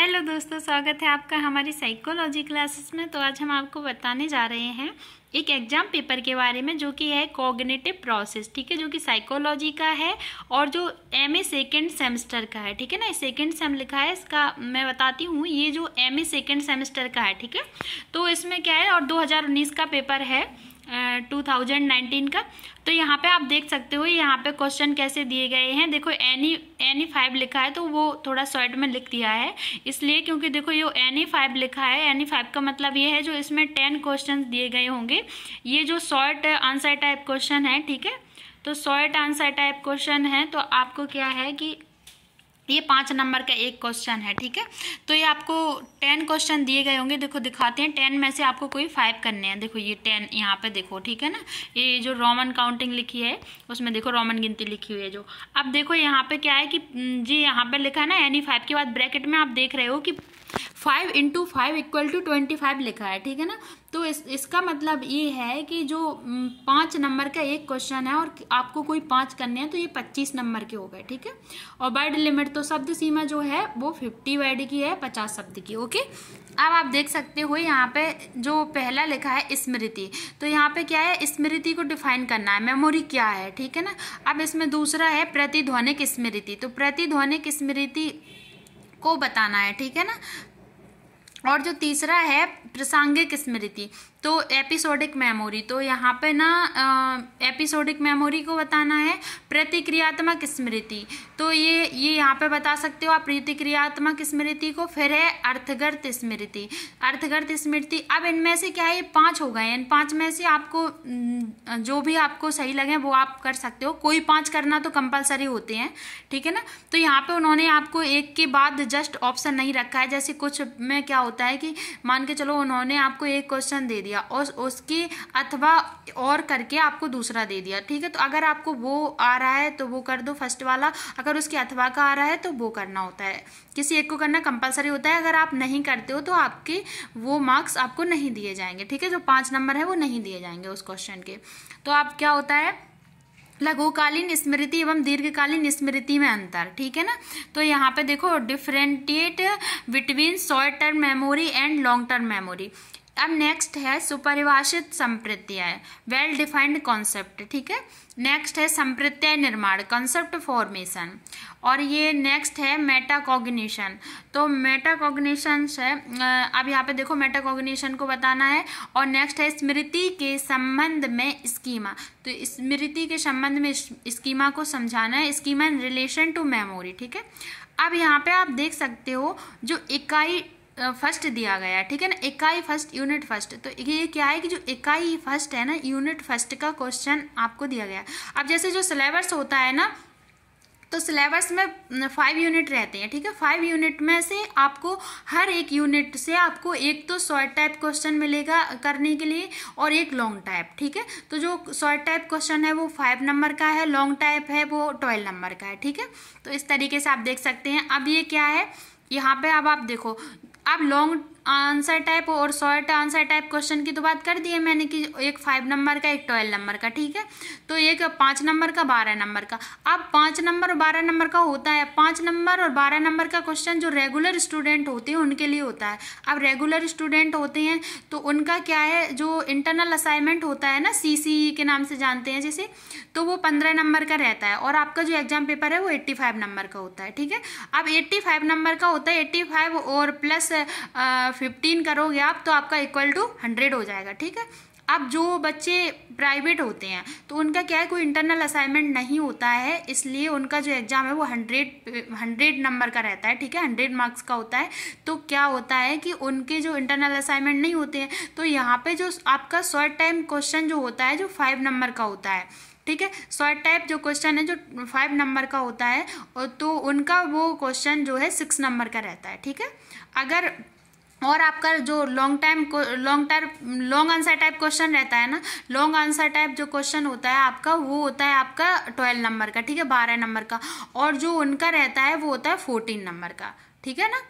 hello दोस्तों स्वागत है आपका हमारी साइकोलॉजी क्लासेस में तो आज हम आपको बताने जा रहे हैं एक एग्जाम पेपर के बारे में जो कि है कॉग्नेटिव प्रोसेस ठीक है जो कि साइकोलॉजी का है और जो एम ए सेकेंड सेमेस्टर का है ठीक है ना सेकेंड सेम लिखा है इसका मैं बताती हूँ ये जो एम ए सेकेंड सेमेस्टर का है ठीक है तो इसमें क्या है और दो का पेपर है 2019 का तो यहाँ पे आप देख सकते हो यहाँ पे क्वेश्चन कैसे दिए गए हैं देखो एनी एनी फाइव लिखा है तो वो थोड़ा शॉर्ट में लिख दिया है इसलिए क्योंकि देखो ये एनी फाइव लिखा है एनी फाइव का मतलब ये है जो इसमें टेन क्वेश्चन दिए गए होंगे ये जो शॉर्ट आंसर टाइप क्वेश्चन है ठीक है तो शॉर्ट आंसर टाइप क्वेश्चन है तो आपको क्या है कि ये पाँच नंबर का एक क्वेश्चन है ठीक है तो ये आपको टेन क्वेश्चन दिए गए होंगे देखो दिखाते हैं टेन में से आपको कोई फाइव करने हैं देखो ये टेन यहाँ पे देखो ठीक है ना ये जो रोमन काउंटिंग लिखी है उसमें देखो रोमन गिनती लिखी हुई है जो अब देखो यहाँ पे क्या है कि जी यहाँ पर लिखा है ना एनी फाइव के बाद ब्रैकेट में आप देख रहे हो कि five into five equal to twenty five लिखा है ठीक है ना तो इस इसका मतलब ये है कि जो पाँच नंबर का एक क्वेश्चन है और आपको कोई पाँच करने हैं तो ये पच्चीस नंबर के हो गए ठीक है और बाइड लिमिट तो शब्द सीमा जो है वो फिफ्टी वर्ड की है पचास शब्द की ओके अब आप देख सकते हो यहाँ पे जो पहला लिखा है स्मृति तो यहाँ पे क्या है स्मृति को डिफाइन करना है मेमोरी क्या है ठीक है ना अब इसमें दूसरा है प्रतिध्वनिक स्मृति तो प्रतिध्वनिक स्मृति को बताना है ठीक है ना और जो तीसरा है प्रासंगिक स्मृति तो एपिसोडिक मेमोरी तो यहाँ पे ना एपिसोडिक मेमोरी को बताना है प्रतिक्रियात्मक स्मृति तो ये ये यहाँ पे बता सकते हो आप प्रतिक्रियात्मक स्मृति को फिर है अर्थगर्त स्मृति अर्थगर्त स्मृति अब इनमें से क्या है ये पाँच हो गए इन पाँच में से आपको जो भी आपको सही लगे वो आप कर सकते हो कोई पाँच करना तो कंपलसरी होते हैं ठीक है ना तो यहाँ पर उन्होंने आपको एक के बाद जस्ट ऑप्शन नहीं रखा है जैसे कुछ में क्या होता है कि मान के चलो उन्होंने आपको एक क्वेश्चन दे दिया दिया और उसके अथवा और करके आपको दूसरा दे दिया ठीक है तो अगर आपको वो आ रहा है तो वो कर दो फर्स्ट वाला अगर उसके अथवा का आ रहा है तो वो करना होता है किसी एक को करना कंपलसरी होता है अगर आप नहीं करते हो तो आपके वो मार्क्स आपको नहीं दिए जाएंगे ठीक है जो पाँच नंबर है वो नहीं दिए जाएंगे उस क्वेश्चन के तो आप क्या होता है लघुकालीन स्मृति एवं दीर्घकालीन स्मृति में अंतर ठीक है ना तो यहाँ पे देखो differentiate between short term memory and long term memory अब नेक्स्ट है सुपरिभाषित संप्रत्यय वेल डिफाइंड कॉन्सेप्ट ठीक है नेक्स्ट है संप्रत्यय निर्माण कॉन्सेप्ट फॉर्मेशन और ये नेक्स्ट है मेटाकॉग्निशन तो मेटाकॉग्निशन है अब यहाँ पे देखो मेटाकॉग्निशन को बताना है और नेक्स्ट है स्मृति के संबंध में स्कीमा तो स्मृति के संबंध में स्कीमा को समझाना है schema in relation to memory ठीक है अब यहाँ पे आप देख सकते हो जो इकाई फर्स्ट दिया गया है ठीक है ना इकाई फर्स्ट यूनिट फर्स्ट तो ये क्या है कि जो इकाई फर्स्ट है ना यूनिट फर्स्ट का क्वेश्चन आपको दिया गया अब जैसे जो सिलेबस होता है ना तो सिलेबस में फाइव यूनिट रहते हैं ठीक है फाइव यूनिट में से आपको हर एक यूनिट से आपको एक तो शॉर्ट टाइप क्वेश्चन मिलेगा करने के लिए और एक लॉन्ग टाइप ठीक है तो जो शॉर्ट टाइप क्वेश्चन है वो फाइव नंबर का है लॉन्ग टाइप है वो ट्वेल्व नंबर का है ठीक है तो इस तरीके से आप देख सकते हैं अब ये क्या है यहाँ पे अब आप देखो आप लॉन्ग आंसर टाइप और शॉर्ट आंसर टाइप क्वेश्चन की तो बात कर दी है मैंने कि एक फाइव नंबर का एक ट्वेल्व नंबर का ठीक है तो एक पाँच नंबर का बारह नंबर का अब पाँच नंबर और बारह नंबर का होता है पाँच नंबर और बारह नंबर का क्वेश्चन जो रेगुलर स्टूडेंट होते हैं उनके लिए होता है अब रेगुलर स्टूडेंट होते हैं तो उनका क्या है जो इंटरनल असाइनमेंट होता है ना सी e के नाम से जानते हैं जैसे तो वो पंद्रह नंबर का रहता है और आपका जो एग्जाम पेपर है वो एट्टी नंबर का होता है ठीक है अब एट्टी नंबर का होता है एट्टी और प्लस फिफ्टीन करोगे आप तो आपका इक्वल टू हंड्रेड हो जाएगा ठीक है अब जो बच्चे प्राइवेट होते हैं तो उनका क्या है कोई इंटरनल असाइनमेंट नहीं होता है इसलिए उनका जो एग्ज़ाम है वो हंड्रेड हंड्रेड नंबर का रहता है ठीक है हंड्रेड मार्क्स का होता है तो क्या होता है कि उनके जो इंटरनल असाइनमेंट नहीं होते हैं तो यहाँ पे जो आपका शॉर्ट टाइम क्वेश्चन जो होता है जो फाइव नंबर का होता है ठीक है शॉर्ट टाइप जो क्वेश्चन है जो फाइव नंबर का होता है तो उनका वो क्वेश्चन जो है सिक्स नंबर का रहता है ठीक है अगर और आपका जो long time long time long answer type question रहता है ना लॉन्ग आंसर टाइप जो क्वेश्चन होता है आपका वो होता है आपका ट्वेल्व नंबर का ठीक है बारह नंबर का और जो उनका रहता है वो होता है फोर्टीन नंबर का ठीक है ना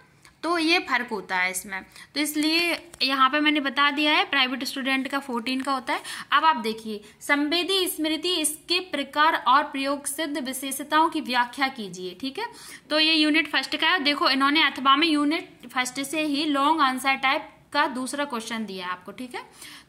तो ये फ़र्क होता है इसमें तो इसलिए यहाँ पे मैंने बता दिया है प्राइवेट स्टूडेंट का फोर्टीन का होता है अब आप देखिए संवेदी स्मृति इसके प्रकार और प्रयोग सिद्ध विशेषताओं की व्याख्या कीजिए ठीक है तो ये यूनिट फर्स्ट का है देखो इन्होंने अथवा में यूनिट फर्स्ट से ही लॉन्ग आंसर टाइप का दूसरा क्वेश्चन दिया है आपको ठीक है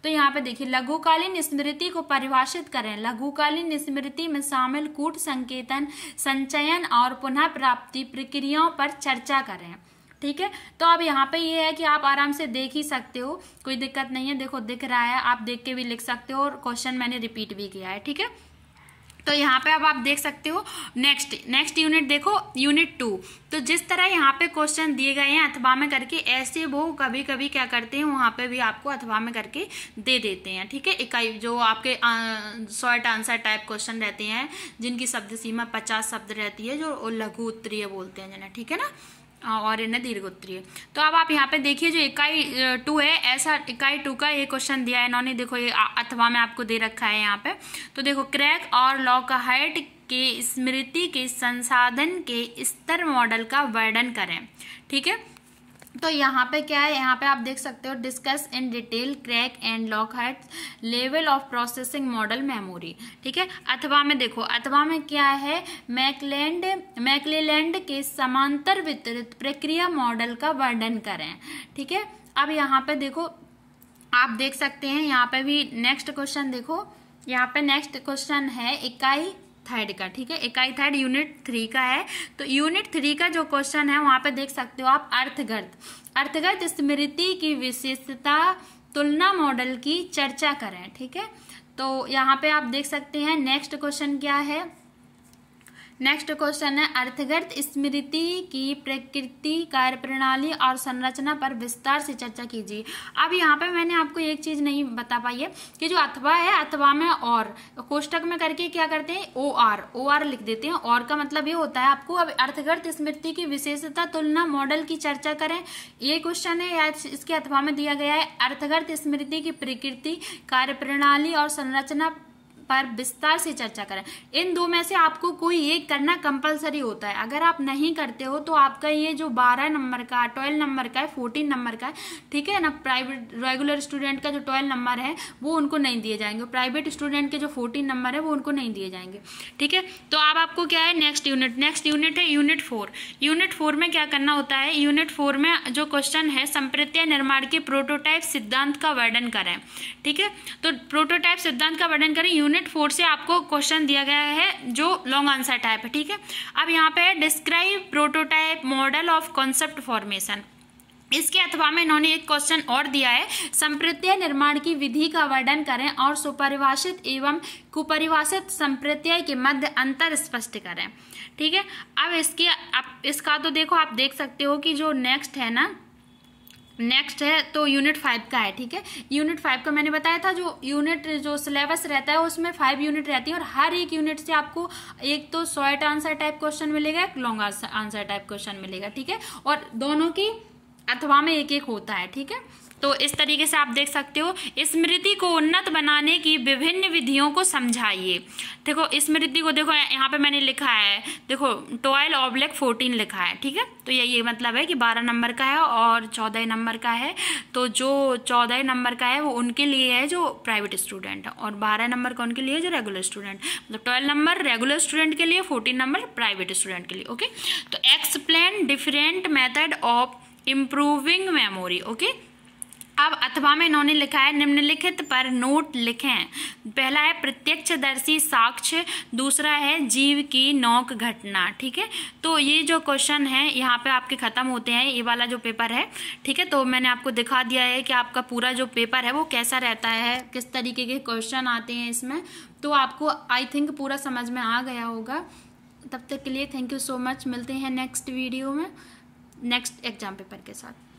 तो यहाँ पे देखिए लघुकालीन स्मृति को परिभाषित करें लघुकालीन स्मृति में शामिल कूट संकेतन संचयन और पुनः प्राप्ति प्रक्रियाओं पर चर्चा करें ठीक है तो अब यहाँ पे ये यह है कि आप आराम से देख ही सकते हो कोई दिक्कत नहीं है देखो दिख रहा है आप देख के भी लिख सकते हो और क्वेश्चन मैंने रिपीट भी किया है ठीक है तो यहाँ पे अब आप देख सकते हो नेक्स्ट नेक्स्ट यूनिट देखो यूनिट टू तो जिस तरह यहाँ पे क्वेश्चन दिए गए हैं अथवा में करके ऐसे वो कभी कभी क्या करते हैं वहाँ पे भी आपको अथवा में करके दे देते हैं ठीक है इकाई जो आपके शॉर्ट आंसर टाइप क्वेश्चन रहते हैं जिनकी शब्द सीमा पचास शब्द रहती है जो लघु उत्तरीय बोलते हैं जिन्हें ठीक है ना और नदीर दीर्घोत्तरीय तो अब आप यहाँ पे देखिए जो इकाई टू है ऐसा इकाई टू का ये क्वेश्चन दिया है इन्होंने देखो ये अथवा में आपको दे रखा है यहाँ पे तो देखो क्रैक और लॉक हाइट के स्मृति के संसाधन के स्तर मॉडल का वर्णन करें ठीक है तो यहाँ पे क्या है यहाँ पे आप देख सकते हो discuss in detail Craik and Lockhart level of processing model memory ठीक है अथवा में देखो अथवा में क्या है मैकलैंड मैकलेलैंड के समांतर वितरित प्रक्रिया मॉडल का वर्णन करें ठीक है अब यहाँ पे देखो आप देख सकते हैं यहाँ पे भी नेक्स्ट क्वेश्चन देखो यहाँ पे नेक्स्ट क्वेश्चन है इकाई थर्ड का ठीक है इकाई थर्ड यूनिट थ्री का है तो यूनिट थ्री का जो क्वेश्चन है वहां पे देख सकते हो आप अर्थगर्त अर्थगत स्मृति की विशेषता तुलना मॉडल की चर्चा करें ठीक है तो यहाँ पे आप देख सकते हैं नेक्स्ट क्वेश्चन क्या है नेक्स्ट क्वेश्चन है अर्थगत स्मृति की प्रकृति कार्य प्रणाली और संरचना पर विस्तार से चर्चा कीजिए अब यहाँ पे मैंने आपको एक चीज नहीं बता पाई है कि जो अथवा है अथवा में और कोष्टक में करके क्या करते हैं ओ आर ओ आर लिख देते हैं और का मतलब ये होता है आपको अब अर्थगत स्मृति की विशेषता तुलना मॉडल की चर्चा करें ये क्वेश्चन है इसके अथवा में दिया गया है अर्थगत स्मृति की प्रकृति कार्य प्रणाली और संरचना पर विस्तार से चर्चा करें इन दो में से आपको कोई एक करना कंपलसरी होता है अगर आप नहीं करते हो तो आपका ये जो बारह नंबर का ट्वेल्व नंबर का है 14 नंबर का है ठीक है ना प्राइवेट रेगुलर स्टूडेंट का जो 12 नंबर है वो उनको नहीं दिए जाएंगे प्राइवेट स्टूडेंट के जो फोर्टीन नंबर है वो उनको नहीं दिए जाएंगे ठीक है तो अब आप आपको क्या है नेक्स्ट यूनिट नेक्स्ट यूनिट है यूनिट फोर यूनिट फोर में क्या करना होता है यूनिट फोर में जो क्वेश्चन है संप्रत्य निर्माण के प्रोटोटाइप सिद्धांत का वर्णन करें ठीक है तो प्रोटोटाइप सिद्धांत का वर्णन करें यूनिट यूनिट फोर से आपको क्वेश्चन दिया गया है जो लॉन्ग आंसर टाइप है ठीक है अब यहाँ पे है describe prototype model of concept formation इसके अथवा में इन्होंने एक क्वेश्चन और दिया है संप्रत्यय निर्माण की विधि का वर्णन करें और सुपरिभाषित एवं कुपरिभाषित संप्रत्यय के मध्य अंतर स्पष्ट करें ठीक है अब इसके अब इसका तो देखो आप देख सकते हो कि जो नेक्स्ट है ना नेक्स्ट है तो यूनिट फाइव का है ठीक है यूनिट फाइव का मैंने बताया था जो यूनिट जो सिलेबस रहता है उसमें फाइव यूनिट रहती है और हर एक यूनिट से आपको एक तो शॉर्ट आंसर टाइप क्वेश्चन मिलेगा एक लॉन्ग आंसर टाइप क्वेश्चन मिलेगा ठीक है और दोनों की अथवा में एक एक होता है ठीक है तो इस तरीके से आप देख सकते हो स्मृति को उन्नत बनाने की विभिन्न विधियों को समझाइए देखो स्मृति को देखो यहाँ पे मैंने लिखा है देखो ट्वेल्व ऑब्लेक फोर्टीन लिखा है ठीक है तो ये मतलब है कि बारह नंबर का है और चौदह नंबर का है तो जो चौदह नंबर का है वो उनके लिए है जो प्राइवेट स्टूडेंट है और बारह नंबर का उनके लिए जो रेगुलर स्टूडेंट मतलब ट्वेल्व नंबर रेगुलर स्टूडेंट के लिए फोर्टीन नंबर प्राइवेट स्टूडेंट के लिए ओके तो explain different method of improving memory okay अब अथवा में इन्होंने लिखा है निम्नलिखित पर नोट लिखें पहला है प्रत्यक्षदर्शी साक्ष्य दूसरा है जीव की नौक घटना ठीक है तो ये जो क्वेश्चन है यहाँ पे आपके ख़त्म होते हैं ये वाला जो पेपर है ठीक है तो मैंने आपको दिखा दिया है कि आपका पूरा जो पेपर है वो कैसा रहता है किस तरीके के क्वेश्चन आते हैं इसमें तो आपको आई थिंक पूरा समझ में आ गया होगा तब तक के लिए थैंक यू सो मच मिलते हैं नेक्स्ट वीडियो में नेक्स्ट एग्जाम पेपर के साथ